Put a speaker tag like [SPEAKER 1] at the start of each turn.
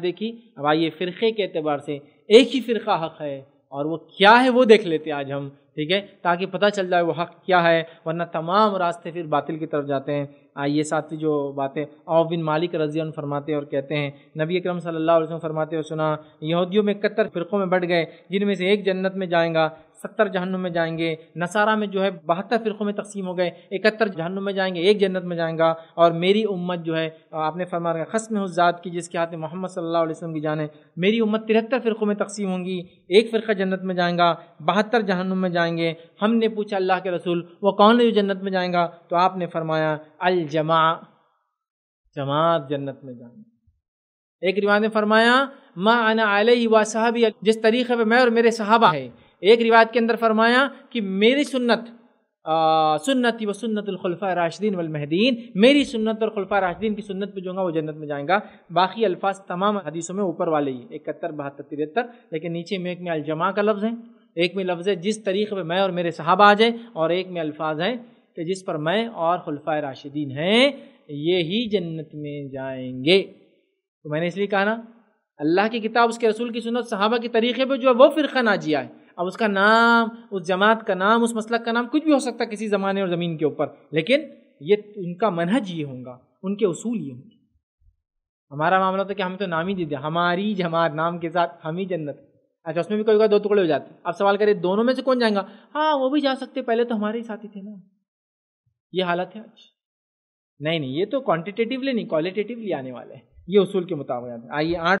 [SPEAKER 1] देखी अब आइए फ़िरक़े के अतबार से एक ही फ़िरका हक़ है और वो क्या है वो देख लेते आज हम ठीक है ताकि पता चल जाए वो हक़ क्या है वरना तमाम रास्ते फिर बातिल की तरफ जाते हैं आइए साथ ही जो बातें और बिन मालिक रजिया फरमाते और कहते हैं नबी अक्रम सल्ला फरमाते और सुना यहूदियों में इकहत्तर फ़िरक़ों में बढ़ गए जिनमें से एक जन्नत में जाएगा सत्तर जहन्नुम में जाएंगे नसारा में जो है बहत्तर फ़िरक़ों में तकसीम हो गए इकहत्तर जहन्नुम में जाएंगे एक जन्नत में जाएगा और मेरी उम्मत जो है आपने फरमाया खस्म उस ज़ात की जिसके हाथ में मोहम्मद सल्लल्लाहु अलैहि वसल्लम की है मेरी उम्मत तिहत्तर फ़िरक़ों में तकसीम होंगी एक फ़िरका जन्नत में जाएगा बहत्तर जहन्नुम में जाएंगे हमने पूछा अल्लाह के रसूल वो कौन है जन्नत में जाएगा तो आपने फरमाया अलजमा जमात जन्नत में जाएंगे एक रिवाज ने फरमाया माँ आना आल ही साहबी जिस तरीक़े पर मैं और मेरे सहाबा है एक रिवायत के अंदर फरमाया कि मेरी सुन्नत सुन्नत व सुन्नतुलखलफ़ा राशिदीन वलमहदीन मेरी सुन्नत और खुलफ़ा राशिदीन की सुन्नत पे जो होगा वो जन्नत में जाएगा बाकी अल्फाज तमाम हदीसों में ऊपर वाले ही इकहत्तर बहत्तर तिरहत्तर लेकिन नीचे में एक में अलजमा का लफ्ज़ है एक में लफ्ज़ है जिस तरीक़े पर मैं और मेरे साहबा आ जाए और एक में अल्फाज हैं कि जिस पर मैं और खुलफ़ा राशिदीन हैं ये ही जन्नत में जाएंगे तो मैंने इसलिए कहा ना अल्लाह की किताब उसके रसूल की सुनत साहबा के तरीक़े पर जो है वो फ़िरका नाजिया है अब उसका नाम उस जमात का नाम उस मसलक का नाम कुछ भी हो सकता है किसी ज़माने और ज़मीन के ऊपर लेकिन ये उनका मनहज ये होगा उनके उसूल ये होंगे हमारा मामला तो कि हम तो नाम ही दे दिया हमारी जमात नाम के साथ हम ही जन्नत अच्छा उसमें भी कोई कोई दो टुकड़े हो जाते अब सवाल करें दोनों में से कौन जाएगा हाँ वो भी जा सकते पहले तो हमारे ही साथी थे ना ये हालत है आज
[SPEAKER 2] नहीं नहीं ये तो क्वान्टिटेटिवली नहीं क्वालिटेटिवली आने वाले हैं ये उसूल के मुताबिक आइए आठ